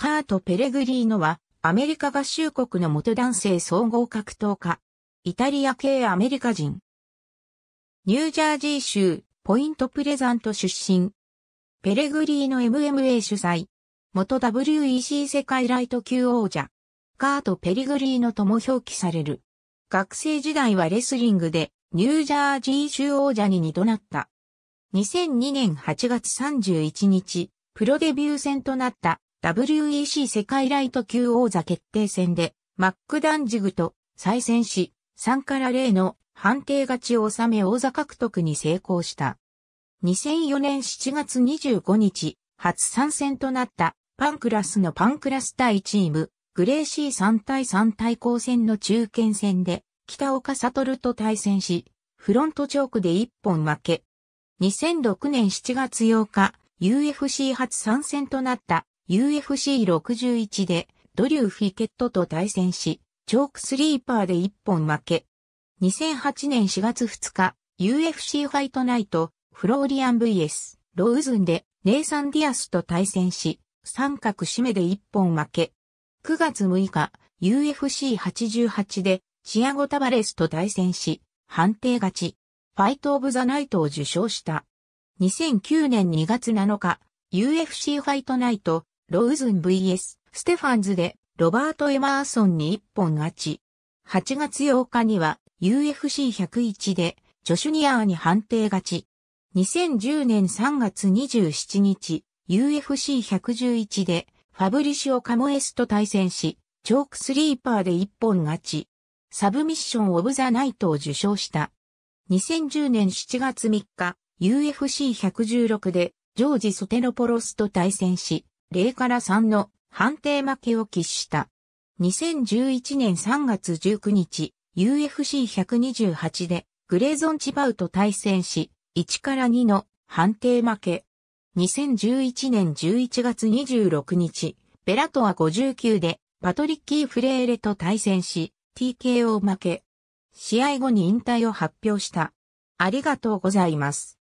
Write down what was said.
カート・ペレグリーノは、アメリカ合衆国の元男性総合格闘家。イタリア系アメリカ人。ニュージャージー州、ポイントプレザント出身。ペレグリーノ MMA 主催。元 WEC 世界ライト級王者。カート・ペレグリーノとも表記される。学生時代はレスリングで、ニュージャージー州王者に二度なった。2002年8月31日、プロデビュー戦となった WEC 世界ライト級王座決定戦で、マックダンジグと再戦し、3から0の判定勝ちを収め王座獲得に成功した。2004年7月25日、初参戦となったパンクラスのパンクラス対チーム、グレーシー3対3対抗戦の中堅戦で、北岡悟と対戦し、フロントチョークで1本負け。2006年7月8日、UFC 初参戦となった UFC61 でドリュー・フィケットと対戦し、チョークスリーパーで1本負け。2008年4月2日、UFC ファイトナイト、フローリアン VS、ロウズンで、ネイサン・ディアスと対戦し、三角締めで1本負け。9月6日、UFC88 で、チアゴ・タバレスと対戦し、判定勝ち。ファイト・オブ・ザ・ナイトを受賞した。2009年2月7日、UFC ファイトナイト、ローズン vs ステファンズでロバート・エマーソンに一本勝ち。8月8日には UFC101 でジョシュニアーに判定勝ち。2010年3月27日 UFC111 でファブリシオ・カモエスと対戦し、チョークスリーパーで一本勝ち。サブミッション・オブ・ザ・ナイトを受賞した。2010年7月3日 UFC116 でジョージ・ソテロポロスと対戦し、0から3の判定負けを喫した。2011年3月19日、UFC128 でグレーゾン・チバウと対戦し、1から2の判定負け。2011年11月26日、ベラトア59でパトリッキー・フレーレと対戦し、TKO 負け。試合後に引退を発表した。ありがとうございます。